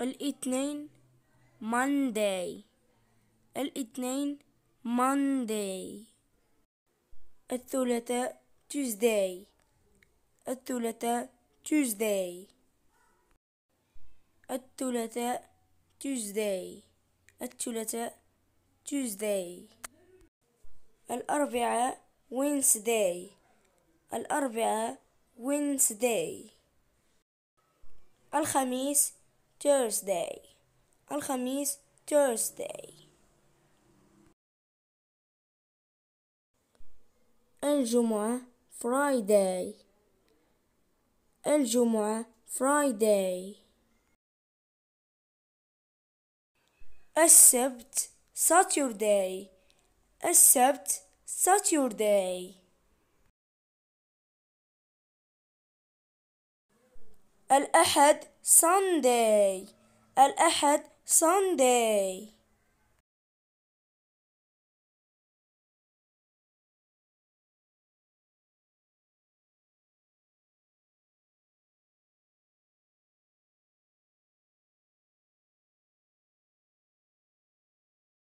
الاثنين Monday الاثنين Monday الثلاثاء Tuesday الثلاثاء Tuesday الثلاثاء Tuesday الثلاثاء Tuesday الأربعاء Wednesday الأربعاء Wednesday الخميس Thursday alhamis Thursday الجمعة Friday الجمعة Friday السبت Saturday السبت Saturday الأحد Sunday الأحد Sunday